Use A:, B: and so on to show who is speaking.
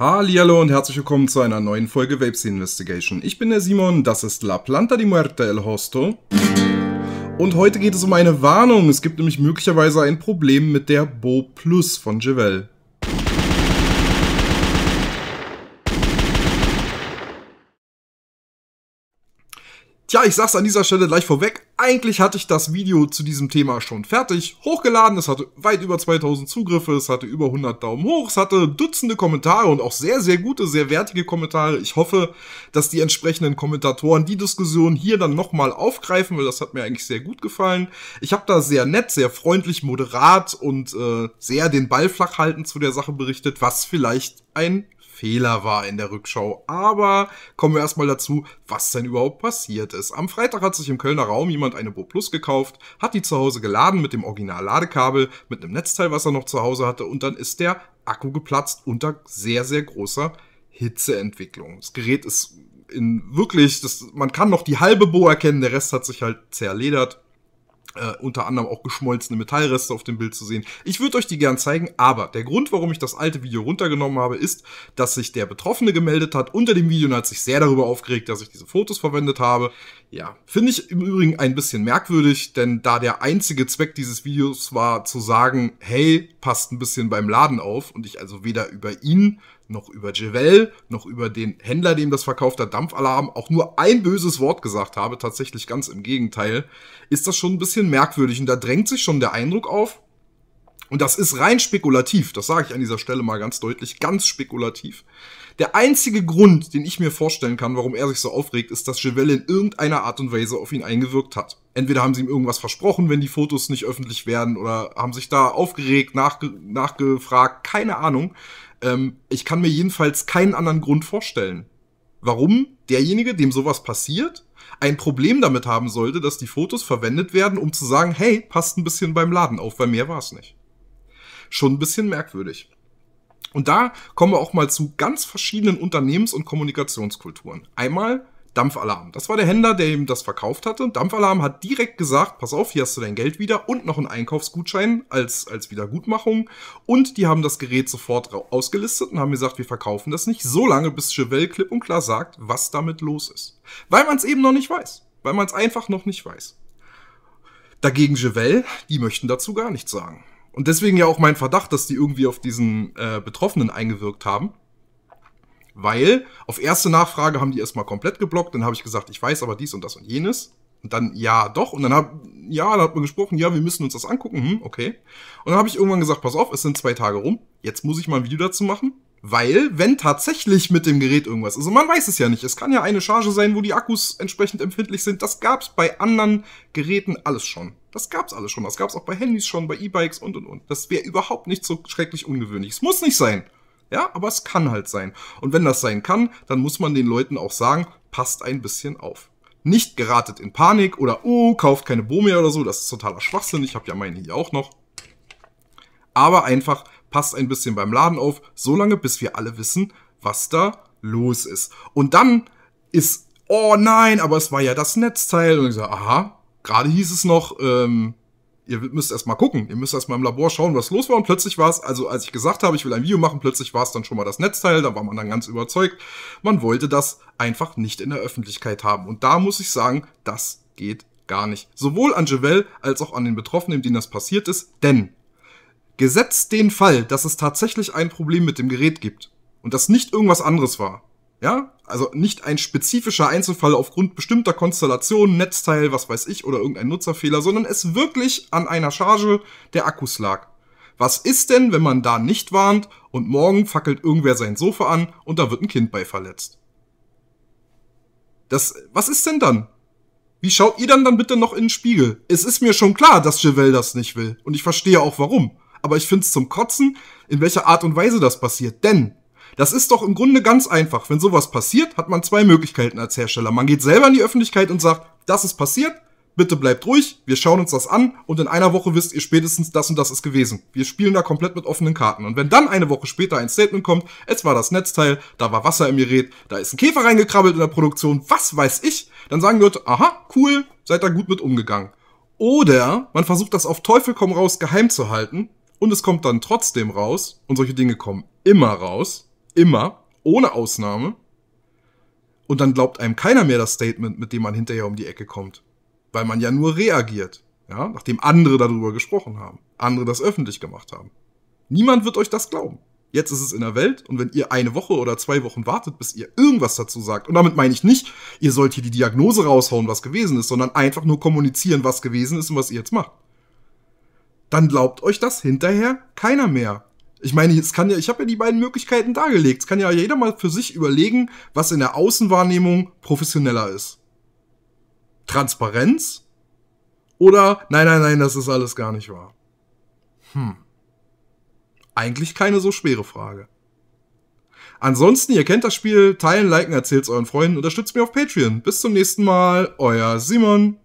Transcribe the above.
A: Hallo und herzlich willkommen zu einer neuen Folge Vapes Investigation. Ich bin der Simon, das ist La Planta di Muerte el Hosto. Und heute geht es um eine Warnung. Es gibt nämlich möglicherweise ein Problem mit der Bo Plus von Javel. Tja, ich sag's an dieser Stelle gleich vorweg. Eigentlich hatte ich das Video zu diesem Thema schon fertig hochgeladen. Es hatte weit über 2000 Zugriffe, es hatte über 100 Daumen hoch, es hatte Dutzende Kommentare und auch sehr, sehr gute, sehr wertige Kommentare. Ich hoffe, dass die entsprechenden Kommentatoren die Diskussion hier dann nochmal aufgreifen, weil das hat mir eigentlich sehr gut gefallen. Ich habe da sehr nett, sehr freundlich, moderat und äh, sehr den Ball flach halten zu der Sache berichtet, was vielleicht ein Fehler war in der Rückschau. Aber kommen wir erstmal dazu, was denn überhaupt passiert ist. Am Freitag hat sich im Kölner Raum jemand eine Bo Plus gekauft, hat die zu Hause geladen mit dem Original-Ladekabel, mit einem Netzteil, was er noch zu Hause hatte, und dann ist der Akku geplatzt unter sehr, sehr großer Hitzeentwicklung. Das Gerät ist in wirklich, das, man kann noch die halbe Bo erkennen, der Rest hat sich halt zerledert äh, unter anderem auch geschmolzene Metallreste auf dem Bild zu sehen. Ich würde euch die gern zeigen, aber der Grund, warum ich das alte Video runtergenommen habe, ist, dass sich der Betroffene gemeldet hat unter dem Video und hat sich sehr darüber aufgeregt, dass ich diese Fotos verwendet habe. Ja, finde ich im Übrigen ein bisschen merkwürdig, denn da der einzige Zweck dieses Videos war zu sagen, hey, passt ein bisschen beim Laden auf und ich also weder über ihn noch über Javel, noch über den Händler, dem das verkauft hat, Dampfalarm, auch nur ein böses Wort gesagt habe, tatsächlich ganz im Gegenteil, ist das schon ein bisschen merkwürdig. Und da drängt sich schon der Eindruck auf, und das ist rein spekulativ, das sage ich an dieser Stelle mal ganz deutlich, ganz spekulativ. Der einzige Grund, den ich mir vorstellen kann, warum er sich so aufregt, ist, dass Chevelle in irgendeiner Art und Weise auf ihn eingewirkt hat. Entweder haben sie ihm irgendwas versprochen, wenn die Fotos nicht öffentlich werden, oder haben sich da aufgeregt, nachge nachgefragt, keine Ahnung. Ähm, ich kann mir jedenfalls keinen anderen Grund vorstellen, warum derjenige, dem sowas passiert, ein Problem damit haben sollte, dass die Fotos verwendet werden, um zu sagen, hey, passt ein bisschen beim Laden auf, weil mehr war es nicht. Schon ein bisschen merkwürdig. Und da kommen wir auch mal zu ganz verschiedenen Unternehmens- und Kommunikationskulturen. Einmal Dampfalarm. Das war der Händler, der ihm das verkauft hatte. Dampfalarm hat direkt gesagt, pass auf, hier hast du dein Geld wieder und noch einen Einkaufsgutschein als, als Wiedergutmachung. Und die haben das Gerät sofort ausgelistet und haben gesagt, wir verkaufen das nicht, so lange bis Chevelle klipp und klar sagt, was damit los ist. Weil man es eben noch nicht weiß. Weil man es einfach noch nicht weiß. Dagegen Chevelle, die möchten dazu gar nichts sagen. Und deswegen ja auch mein Verdacht, dass die irgendwie auf diesen äh, Betroffenen eingewirkt haben weil auf erste Nachfrage haben die erstmal komplett geblockt, dann habe ich gesagt, ich weiß aber dies und das und jenes. Und dann, ja, doch. Und dann hab, ja, dann hat man gesprochen, ja, wir müssen uns das angucken, hm, okay. Und dann habe ich irgendwann gesagt, pass auf, es sind zwei Tage rum, jetzt muss ich mal ein Video dazu machen. Weil, wenn tatsächlich mit dem Gerät irgendwas, also man weiß es ja nicht, es kann ja eine Charge sein, wo die Akkus entsprechend empfindlich sind. Das gab's bei anderen Geräten alles schon. Das gab's alles schon. Das gab's auch bei Handys schon, bei E-Bikes und und und. Das wäre überhaupt nicht so schrecklich ungewöhnlich. Es muss nicht sein. Ja, aber es kann halt sein. Und wenn das sein kann, dann muss man den Leuten auch sagen, passt ein bisschen auf. Nicht geratet in Panik oder, oh, kauft keine Bo mehr oder so, das ist totaler Schwachsinn, ich habe ja meine hier auch noch. Aber einfach passt ein bisschen beim Laden auf, solange bis wir alle wissen, was da los ist. Und dann ist, oh nein, aber es war ja das Netzteil. Und ich sage, aha, gerade hieß es noch, ähm, ihr müsst erst mal gucken, ihr müsst erst mal im Labor schauen, was los war und plötzlich war es, also als ich gesagt habe, ich will ein Video machen, plötzlich war es dann schon mal das Netzteil, da war man dann ganz überzeugt, man wollte das einfach nicht in der Öffentlichkeit haben und da muss ich sagen, das geht gar nicht. Sowohl an Javel als auch an den Betroffenen, denen das passiert ist, denn gesetzt den Fall, dass es tatsächlich ein Problem mit dem Gerät gibt und das nicht irgendwas anderes war, ja, also nicht ein spezifischer Einzelfall aufgrund bestimmter Konstellationen, Netzteil, was weiß ich, oder irgendein Nutzerfehler, sondern es wirklich an einer Charge der Akkus lag. Was ist denn, wenn man da nicht warnt und morgen fackelt irgendwer sein Sofa an und da wird ein Kind bei verletzt? Das, was ist denn dann? Wie schaut ihr dann dann bitte noch in den Spiegel? Es ist mir schon klar, dass Chevelle das nicht will. Und ich verstehe auch warum. Aber ich find's zum Kotzen, in welcher Art und Weise das passiert. Denn das ist doch im Grunde ganz einfach. Wenn sowas passiert, hat man zwei Möglichkeiten als Hersteller. Man geht selber in die Öffentlichkeit und sagt, das ist passiert, bitte bleibt ruhig, wir schauen uns das an und in einer Woche wisst ihr spätestens, das und das ist gewesen. Wir spielen da komplett mit offenen Karten. Und wenn dann eine Woche später ein Statement kommt, es war das Netzteil, da war Wasser im Gerät, da ist ein Käfer reingekrabbelt in der Produktion, was weiß ich, dann sagen Leute, aha, cool, seid da gut mit umgegangen. Oder man versucht das auf Teufel komm raus geheim zu halten und es kommt dann trotzdem raus und solche Dinge kommen immer raus. Immer. Ohne Ausnahme. Und dann glaubt einem keiner mehr das Statement, mit dem man hinterher um die Ecke kommt. Weil man ja nur reagiert. Ja, nachdem andere darüber gesprochen haben. Andere das öffentlich gemacht haben. Niemand wird euch das glauben. Jetzt ist es in der Welt und wenn ihr eine Woche oder zwei Wochen wartet, bis ihr irgendwas dazu sagt, und damit meine ich nicht, ihr sollt hier die Diagnose raushauen, was gewesen ist, sondern einfach nur kommunizieren, was gewesen ist und was ihr jetzt macht, dann glaubt euch das hinterher keiner mehr. Ich meine, es kann ja, ich habe ja die beiden Möglichkeiten dargelegt. Es kann ja jeder mal für sich überlegen, was in der Außenwahrnehmung professioneller ist. Transparenz oder nein, nein, nein, das ist alles gar nicht wahr. Hm. Eigentlich keine so schwere Frage. Ansonsten, ihr kennt das Spiel, teilen, liken, erzählt's euren Freunden, unterstützt mir auf Patreon. Bis zum nächsten Mal, euer Simon.